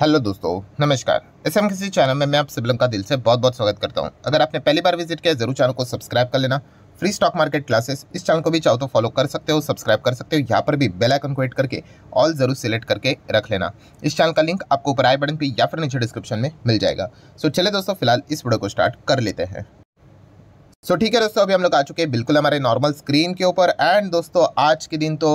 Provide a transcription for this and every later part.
hello दोस्तों नमस्कार S M किसी चैनल में मैं आप सिबलम का दिल से बहुत बहुत स्वागत करता हूं अगर आपने पहली बार विजिट किया जरूर चैनल को सब्सक्राइब कर लेना फ्री स्टॉक मार्केट क्लासेस इस चैनल को भी चाहो तो फॉलो कर सकते हो सब्सक्राइब कर सकते हो यहाँ पर भी बेल आइकन को एड करके ऑल जरूर सिलेक्ट करके रख लेना इस चैनल का लिंक आपको ऊपर आई बटन पर या फिर नीचे डिस्क्रिप्शन में मिल जाएगा सो चले दोस्तों फिलहाल इस वीडियो को स्टार्ट कर लेते हैं सो ठीक है दोस्तों अभी हम लोग आ चुके हैं बिल्कुल हमारे नॉर्मल स्क्रीन के ऊपर एंड दोस्तों आज के दिन तो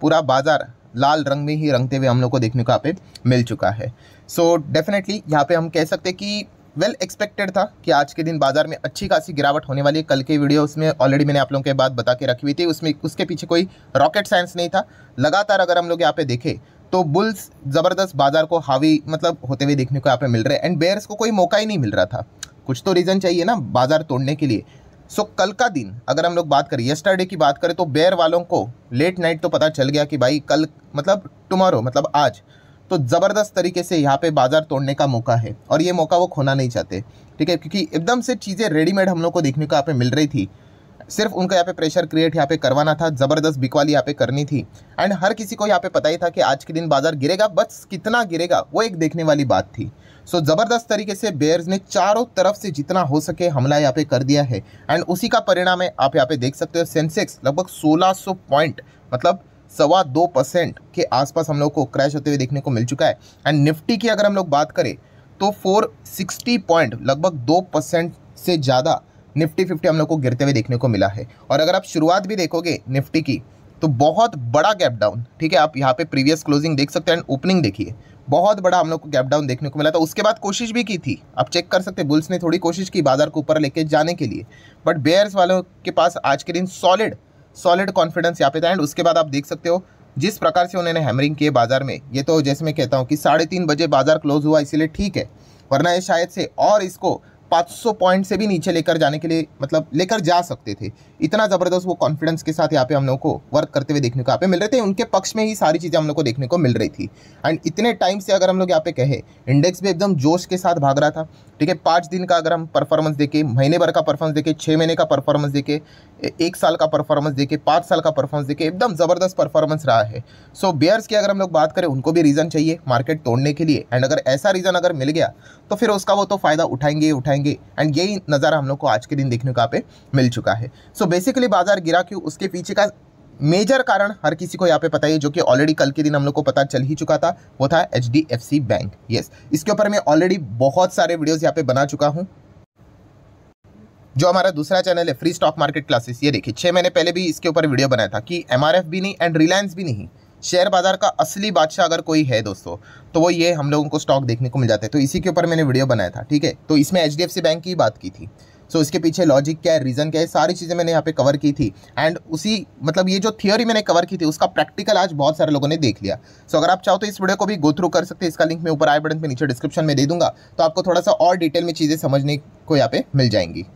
पूरा बाजार लाल रंग में ही रंगते हुए हम लोग को देखने को यहाँ पे मिल चुका है सो डेफिनेटली यहाँ पे हम कह सकते हैं कि वेल well एक्सपेक्टेड था कि आज के दिन बाजार में अच्छी खासी गिरावट होने वाली है कल की वीडियो उसमें ऑलरेडी मैंने आप लोगों के बात बता के रखी हुई थी उसमें उसके पीछे कोई रॉकेट साइंस नहीं था लगातार अगर हम लोग यहाँ पे देखें तो बुल्स ज़बरदस्त बाजार को हावी मतलब होते हुए देखने को यहाँ पे मिल रहे हैं एंड बेयर्स को कोई मौका ही नहीं मिल रहा था कुछ तो रीज़न चाहिए ना बाजार तोड़ने के लिए सो so, कल का दिन अगर हम लोग बात करें येस्टरडे की बात करें तो बेयर वालों को लेट नाइट तो पता चल गया कि भाई कल मतलब टुमारो मतलब आज तो ज़बरदस्त तरीके से यहाँ पे बाज़ार तोड़ने का मौका है और ये मौका वो खोना नहीं चाहते ठीक है क्योंकि एकदम से चीज़ें रेडीमेड हम लोग को देखने को यहाँ पे मिल रही थी सिर्फ उनको यहाँ पे प्रेशर क्रिएट यहाँ पे करवाना था ज़बरदस्त बिकवाली यहाँ पे करनी थी एंड हर किसी को यहाँ पे पता ही था कि आज के दिन बाजार गिरेगा बस कितना गिरेगा वो एक देखने वाली बात थी सो ज़बरदस्त तरीके से बेयर्स ने चारों तरफ से जितना हो सके हमला यहाँ पे कर दिया है एंड उसी का परिणाम है आप यहाँ पे देख सकते हो सेंसेक्स लगभग सोलह पॉइंट मतलब सवा दो परसेंट के आसपास हम लोग को क्रैश होते हुए देखने को मिल चुका है एंड निफ्टी की अगर हम लोग बात करें तो 460 पॉइंट लगभग दो परसेंट से ज़्यादा निफ्टी फिफ्टी हम लोग को गिरते हुए देखने को मिला है और अगर आप शुरुआत भी देखोगे निफ्टी की तो बहुत बड़ा गैप डाउन ठीक है आप यहाँ पे प्रीवियस क्लोजिंग देख सकते हैं एंड ओपनिंग देखिए बहुत बड़ा हम लोग को गैप डाउन देखने को मिला था उसके बाद कोशिश भी की थी आप चेक कर सकते बुल्स ने थोड़ी कोशिश की बाजार को ऊपर लेके जाने के लिए बट बेयर्स वालों के पास आज के दिन सॉलिड सॉलिड कॉन्फिडेंस यहाँ पे था एंड उसके बाद आप देख सकते हो जिस प्रकार से उन्होंने हैमरिंग किए बाजार में ये तो जैसे मैं कहता हूँ कि साढ़े तीन बजे बाजार क्लोज हुआ इसीलिए ठीक है वरना ये शायद से और इसको 500 पॉइंट से भी नीचे लेकर जाने के लिए मतलब लेकर जा सकते थे इतना ज़बरदस्त वो कॉन्फिडेंस के साथ यहाँ पे हम लोग को वर्क करते हुए देखने को यहाँ पे मिल रहे थे उनके पक्ष में ही सारी चीज़ें हम लोग को देखने को मिल रही थी एंड इतने टाइम से अगर हम लोग यहाँ पे कहे इंडेक्स भी एकदम जोश के साथ भाग रहा था ठीक है पाँच दिन का अगर हम परफॉर्मेंस देखें महीने भर का परफॉर्मेंस देखें छः महीने का परफॉर्मेंस देखें एक साल का परफॉर्मेंस देखें पाँच साल का परफॉर्मेंस देखें एकदम ज़बरदस्त परफॉर्मेंस रहा है सो so, बेयर्स की अगर हम लोग बात करें उनको भी रीज़न चाहिए मार्केट तोड़ने के लिए एंड अगर ऐसा रीज़न अगर मिल गया तो फिर उसका वो तो फ़ायदा उठाएंगे उठाएंगे जाएंगे एंड यही नज़ारा हम लोग को आज के दिन देखने को यहाँ पे मिल चुका है सो so बेसिकली बाजार गिरा क्यों उसके पीछे का मेजर कारण हर किसी को यहाँ पे पता ही जो कि ऑलरेडी कल के दिन हम लोग को पता चल ही चुका था वो था H D F C bank yes इसके ऊपर मैं ऑलरेडी बहुत सारे वीडियोज़ यहाँ पे बना चुका हूँ जो हमारा दूसरा चैनल है फ्री स्टॉक मार्केट क्लासेस ये देखिए छः महीने पहले भी इसके ऊपर वीडियो बनाया था कि एम भी नहीं एंड रिलायंस भी नहीं शेयर बाजार का असली बादशाह अगर कोई है दोस्तों तो वो ये हम लोगों को स्टॉक देखने को मिल जाते हैं तो इसी के ऊपर मैंने वीडियो बनाया था ठीक है तो इसमें एच बैंक की बात की थी सो so, इसके पीछे लॉजिक क्या है रीज़न क्या है सारी चीज़ें मैंने यहाँ पे कवर की थी एंड उसी मतलब ये जो थियोरी मैंने कवर की थी उसका प्रैक्टिकल आज बहुत सारे लोगों ने देख लिया सो so, अगर आप चाहो तो इस वीडियो को भी गो थ्रू कर सकते हैं इसका लिंक मैं ऊपर आई बटन पे नीचे डिस्क्रिप्शन में दे दूंगा तो आपको थोड़ा सा और डिटेल में चीज़ें समझने को यहाँ पे मिल जाएंगी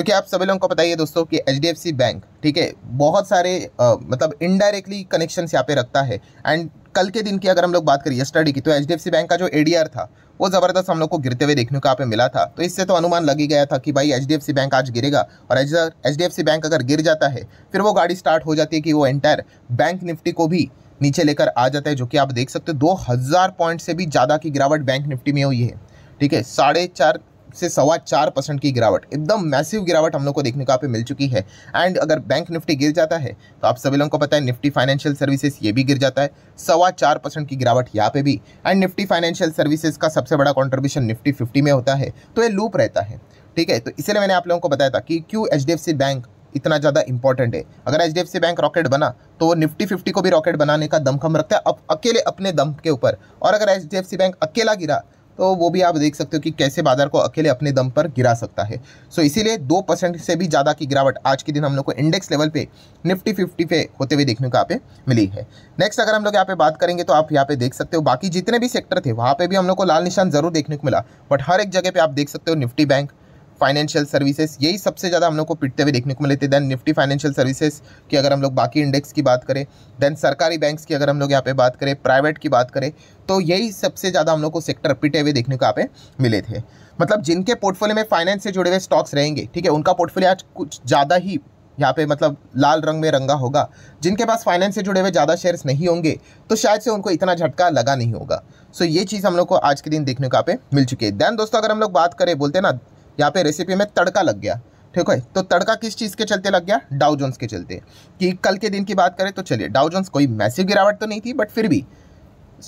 क्योंकि आप सभी लोगों को पता ही है दोस्तों कि एच बैंक ठीक है बहुत सारे आ, मतलब इनडायरेक्टली कनेक्शन यहाँ पे रखता है एंड कल के दिन की अगर हम लोग बात करिए स्टडी की तो एच बैंक का जो ए था वो ज़बरदस्त हम लोग को गिरते हुए देखने को यहाँ पे मिला था तो इससे तो अनुमान लग ही गया था कि भाई एच बैंक आज गिरेगा और एच डी बैंक अगर गिर जाता है फिर वो गाड़ी स्टार्ट हो जाती है कि वो एंटायर बैंक निफ्टी को भी नीचे लेकर आ जाता है जो कि आप देख सकते हो दो हज़ार पॉइंट से भी ज़्यादा की गिरावट बैंक निफ्टी में हुई है ठीक है साढ़े चार से सवा चार परसेंट की गिरावट एकदम मैसिव गिरावट हम लोग को देखने को यहाँ पे मिल चुकी है एंड अगर बैंक निफ्टी गिर जाता है तो आप सभी लोगों को पता है निफ्टी फाइनेंशियल सर्विसेज ये भी गिर जाता है सवा चार परसेंट की गिरावट यहाँ पे भी एंड निफ्टी फाइनेंशियल सर्विसेज का सबसे बड़ा कॉन्ट्रीब्यूशन निफ्टी फिफ्टी में होता है तो ये लूप रहता है ठीक है तो इसलिए मैंने आप लोगों को बताया था कि क्यों एच बैंक इतना ज़्यादा इंपॉर्टेंट है अगर एच बैंक रॉकेट बना तो वो निफ्टी फिफ्टी को भी रॉकेट बनाने का दमखम रखता है अब अकेले अपने दम के ऊपर और अगर एच बैंक अकेला गिरा तो वो भी आप देख सकते हो कि कैसे बाजार को अकेले अपने दम पर गिरा सकता है सो so इसीलिए दो परसेंट से भी ज़्यादा की गिरावट आज के दिन हम लोग को इंडेक्स लेवल पे निफ्टी फिफ्टी पे होते हुए देखने को यहाँ पे मिली है नेक्स्ट अगर हम लोग यहाँ पे बात करेंगे तो आप यहाँ पे देख सकते हो बाकी जितने भी सेक्टर थे वहाँ पर भी हम लोग को लाल निशान जरूर देखने को मिला बट हर एक जगह पर आप देख सकते हो निफ्टी बैंक फाइनेंशियल सर्विसेज यही सबसे ज़्यादा हम लोग को पिटते हुए देखने को मिले थे देन निफ्टी फाइनेंशियल सर्विसेज की अगर हम लोग बाकी इंडेक्स की बात करें देन सरकारी बैंक्स की अगर हम लोग यहाँ पे बात करें प्राइवेट की बात करें तो यही सबसे ज़्यादा हम लोग को सेक्टर पिटे हुए देखने को यहाँ पे मिले थे मतलब जिनके पोर्टफोलियो में फाइनेंस से जुड़े हुए स्टॉक्स रहेंगे ठीक है उनका पोर्टफोलियो आज कुछ ज़्यादा ही यहाँ पे मतलब लाल रंग में रंगा होगा जिनके पास फाइनेंस से जुड़े हुए ज़्यादा शेयर्स नहीं होंगे तो शायद से उनको इतना झटका लगा नहीं होगा सो ये चीज़ हम लोग को आज के दिन देखने को यहाँ पे मिल चुकी है दैन दोस्तों अगर हम लोग बात करें बोलते हैं ना यहाँ पे रेसिपी में तड़का लग गया ठीक है तो तड़का किस चीज़ के चलते लग गया डाउ जोन्स के चलते कि कल के दिन की बात करें तो चलिए डाउ जोन्स कोई मैसिव गिरावट तो नहीं थी बट फिर भी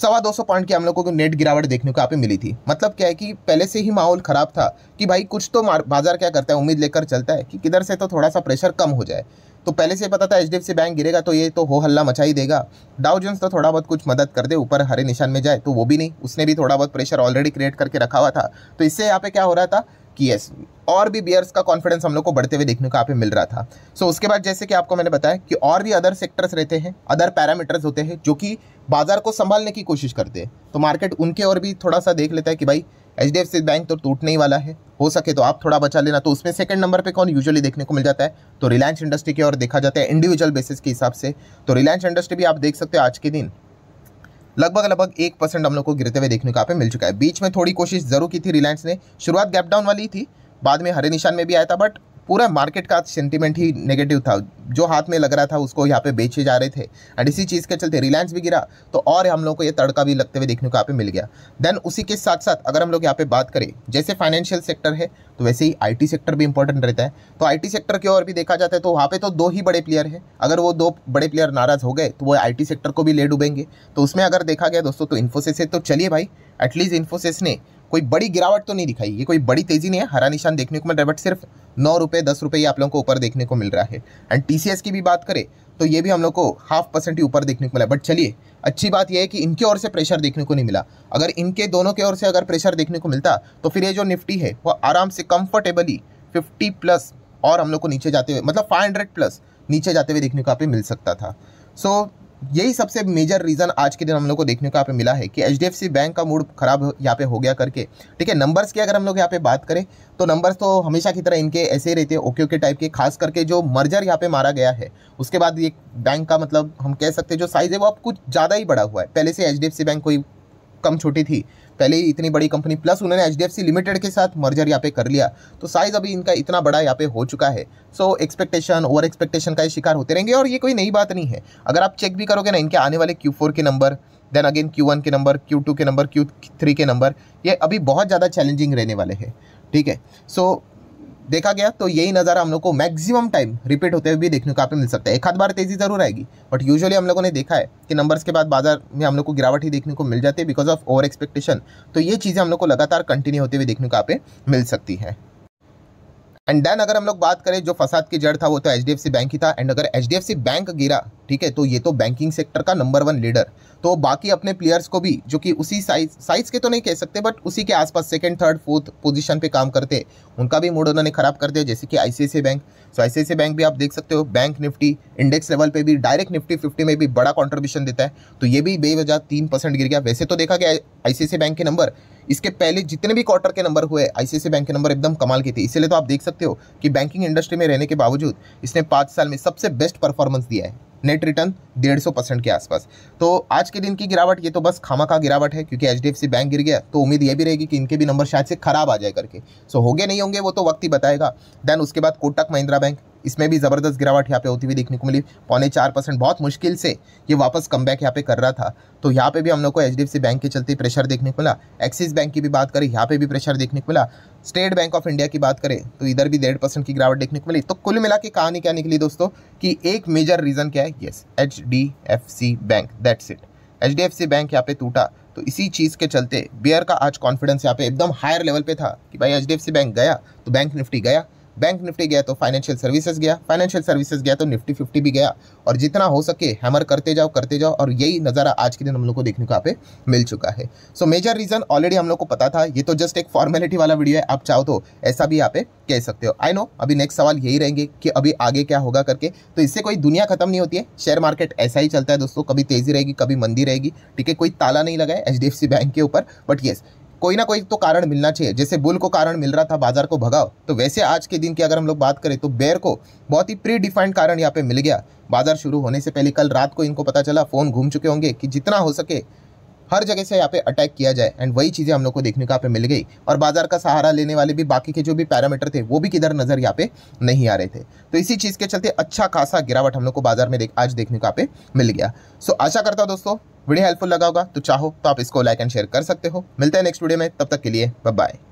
सवा दो सौ पॉइंट की हम लोगों को नेट गिरावट देखने को यहाँ पे मिली थी मतलब क्या है कि पहले से ही माहौल ख़राब था कि भाई कुछ तो बाजार क्या करता है उम्मीद लेकर चलता है कि किधर से तो थोड़ा सा प्रेशर कम हो जाए तो पहले से पता था एच बैंक गिरेगा तो ये तो हो हल्ला मचा ही देगा डाउ जोन्स तो थोड़ा बहुत कुछ मदद कर दे ऊपर हरे निशान में जाए तो वो भी नहीं उसने भी थोड़ा बहुत प्रेशर ऑलरेडी क्रिएट करके रखा हुआ था तो इससे यहाँ पे क्या हो रहा था कि यस और भी बियर्स का कॉन्फिडेंस हम लोग को बढ़ते हुए देखने को यहाँ पे मिल रहा था सो so, उसके बाद जैसे कि आपको मैंने बताया कि और भी अदर सेक्टर्स रहते हैं अदर पैरामीटर्स होते हैं जो कि बाजार को संभालने की कोशिश करते हैं तो मार्केट उनके और भी थोड़ा सा देख लेता है कि भाई एच बैंक तो टूटने ही वाला है हो सके तो आप थोड़ा बचा लेना तो उसमें सेकंड नंबर पे कौन यूजुअली देखने को मिल जाता है तो रिलायंस इंडस्ट्री की और देखा जाता है इंडिविजुअल बेसिस के हिसाब से तो रिलायंस इंडस्ट्री भी आप देख सकते हो आज के दिन लगभग लगभग एक परसेंट हम लोग को गिरते हुए देखने को यहाँ पे मिल चुका है बीच में थोड़ी कोशिश जरूर की थी रिलायंस ने शुरुआत गैप डाउन वाली थी बाद में हरे निशान में भी आया था बट पूरा मार्केट का सेंटीमेंट ही नेगेटिव था जो हाथ में लग रहा था उसको यहाँ पे बेचे जा रहे थे एंड इसी चीज़ के चलते रिलायंस भी गिरा तो और हम लोग को ये तड़का भी लगते हुए देखने को यहाँ पे मिल गया देन उसी के साथ साथ अगर हम लोग यहाँ पे बात करें जैसे फाइनेंशियल सेक्टर है तो वैसे ही आई सेक्टर भी इंपॉर्टेंट रहता है तो आई सेक्टर की ओर भी देखा जाता है तो वहाँ पर तो दो ही बड़े प्लेयर हैं अगर वो दो बड़े प्लेयर नाराज़ हो गए तो वो आई सेक्टर को भी ले डूबेंगे तो उसमें अगर देखा गया दोस्तों तो इन्फोसिस है तो चलिए भाई एटलीस्ट इन्फोसिस ने कोई बड़ी गिरावट तो नहीं दिखाई ये कोई बड़ी तेजी नहीं है हरा निशान देखने को मिल रहा है बट सिर्फ नौ रुपये दस रुपये आप लोगों को ऊपर देखने को मिल रहा है एंड टी की भी बात करें तो ये भी हम लोग को हाफ परसेंट ही ऊपर देखने को मिला बट चलिए अच्छी बात यह है कि इनके ओर से प्रेशर देखने को नहीं मिला अगर इनके दोनों के ओर से अगर प्रेशर देखने को मिलता तो फिर ये जो निफ्टी है वो आराम से कंफर्टेबली फिफ्टी प्लस और हम लोग को नीचे जाते हुए मतलब फाइव हंड्रेड प्लस नीचे जाते हुए देखने को आप मिल सकता था सो so, यही सबसे मेजर रीज़न आज के दिन हम लोग को देखने को यहाँ पे मिला है कि एच बैंक का मूड खराब यहाँ पे हो गया करके ठीक है नंबर्स की अगर हम लोग यहाँ पे बात करें तो नंबर्स तो हमेशा की तरह इनके ऐसे ही रहते हैं ओके ओके टाइप के खास करके जो मर्जर यहाँ पे मारा गया है उसके बाद ये बैंक का मतलब हम कह सकते हैं जो साइज़ है वो अब कुछ ज़्यादा ही बड़ा हुआ है पहले से एच बैंक कोई कम छोटी थी पहले ही इतनी बड़ी कंपनी प्लस उन्होंने एच लिमिटेड के साथ मर्जर यहाँ पे कर लिया तो साइज़ अभी इनका इतना बड़ा यहाँ पे हो चुका है सो एक्सपेक्टेशन ओवर एक्सपेक्टेशन का ही शिकार होते रहेंगे और ये कोई नई बात नहीं है अगर आप चेक भी करोगे ना इनके आने वाले क्यू के नंबर देन अगेन क्यू के नंबर क्यू के नंबर क्यू के नंबर ये अभी बहुत ज़्यादा चैलेंजिंग रहने वाले हैं ठीक है सो so, देखा गया तो यही नज़ारा हम लोग को मैक्सिमम टाइम रिपीट होते हुए भी देखने को आप मिल सकता है एक आध बार तेज़ी ज़रूर आएगी बट यूजुअली हम लोगों ने देखा है कि नंबर्स के बाद बाजार में हम लोग को गिरावट ही देखने को मिल जाती है बिकॉज ऑफ ओवर एक्सपेक्टेशन तो ये चीज़ें हम लोग को लगातार कंटिन्यू होते हुए देखने को आप मिल सकती है एंड देन अगर हम लोग बात करें जो फसाद की जड़ था वो तो एच बैंक ही था एंड अगर एच बैंक गिरा ठीक है तो ये तो बैंकिंग सेक्टर का नंबर वन लीडर तो बाकी अपने प्लेयर्स को भी जो कि उसी साइज साइज के तो नहीं कह सकते बट उसी के आसपास सेकंड थर्ड फोर्थ पोजीशन पे काम करते उनका भी मूड उन्होंने खराब कर दिया जैसे कि ICIC bank so ICIC bank भी आप देख सकते हो बैंक निफ्टी इंडेक्स लेवल पे भी डायरेक्ट निफ्टी फिफ्टी में भी बड़ा कॉन्ट्रीब्यूशन देता है तो ये भी बेवजह तीन परसेंट गिर गया वैसे तो देखा गया आईसीआईसी बैंक के नंबर इसके पहले जितने भी क्वार्टर के नंबर हुए आईसीआईसी बैंक के नंबर एकदम कमाल के थे इसीलिए तो आप देख सकते हो कि बैंकिंग इंडस्ट्री में रहने के बावजूद इसने पाँच साल में सबसे बेस्ट परफॉर्मेंस दिया है नेट रिटर्न डेढ़ सौ परसेंट के आसपास तो आज के दिन की गिरावट ये तो बस खामा का गिरावट है क्योंकि एच बैंक गिर गया तो उम्मीद ये भी रहेगी कि इनके भी नंबर शायद से खराब आ जाए करके सो हो गए नहीं होंगे वो तो वक्त ही बताएगा देन उसके बाद कोटक महिंद्रा बैंक इसमें भी ज़बरदस्त गिरावट यहाँ पे होती हुई देखने को मिली पौने चार परसेंट बहुत मुश्किल से ये वापस कम बैक यहाँ पे कर रहा था तो यहाँ पे भी हम लोग को एच बैंक के चलते प्रेशर देखने को मिला एक्सिस बैंक की भी बात करें यहाँ पे भी प्रेशर देखने को मिला स्टेट बैंक ऑफ इंडिया की बात करें तो इधर भी डेढ़ परसेंट की गिरावट देखने को मिली तो कुल मिला के कहानी क्या निकली दोस्तों कि एक मेजर रीज़न क्या है yes H bank that's it H bank यहाँ पे टूटा तो इसी चीज़ के चलते बियर का आज कॉन्फिडेंस यहाँ पे एकदम हायर लेवल पे था कि भाई एच बैंक गया तो बैंक निफ्टी गया बैंक निफ्टी गया तो फाइनेंशियल सर्विसेज गया फाइनेंशियल सर्विसेज गया तो निफ्टी फिफ्टी भी गया और जितना हो सके हैमर करते जाओ करते जाओ और यही नज़ारा आज के दिन हम लोग को देखने को यहाँ पे मिल चुका है सो मेजर रीज़न ऑलरेडी हम लोग को पता था ये तो जस्ट एक फॉर्मेलिटी वाला वीडियो है आप चाहो तो ऐसा भी यहाँ पे कह सकते हो आई नो अभी नेक्स्ट सवाल यही रहेंगे कि अभी आगे क्या होगा करके तो इससे कोई दुनिया खत्म नहीं होती है शेयर मार्केट ऐसा ही चलता है दोस्तों कभी तेज़ी रहेगी कभी मंदी रहेगी ठीक है कोई ताला नहीं लगा है एच बैंक के ऊपर बट येस कोई ना कोई तो कारण मिलना चाहिए जैसे बुल को कारण मिल रहा था बाजार को भगाओ तो वैसे आज के दिन की अगर हम लोग बात करें तो बेर को बहुत ही प्री डिफाइंड कारण यहाँ पे मिल गया बाजार शुरू होने से पहले कल रात को इनको पता चला फ़ोन घूम चुके होंगे कि जितना हो सके हर जगह से यहाँ पे अटैक किया जाए एंड वही चीज़ें हम लोग को देखने को यहाँ पे मिल गई और बाजार का सहारा लेने वाले भी बाकी के जो भी पैरामीटर थे वो भी किधर नज़र यहाँ पे नहीं आ रहे थे तो इसी चीज़ के चलते अच्छा खासा गिरावट हम लोग को बाजार में देख आज देखने को यहाँ पे मिल गया सो आशा करता हूँ दोस्तों वीडियो हेल्पफुल लगा होगा तो चाहो तो आप इसको लाइक एंड शेयर कर सकते हो मिलते हैं नेक्स्ट वीडियो में तब तक के लिए बाय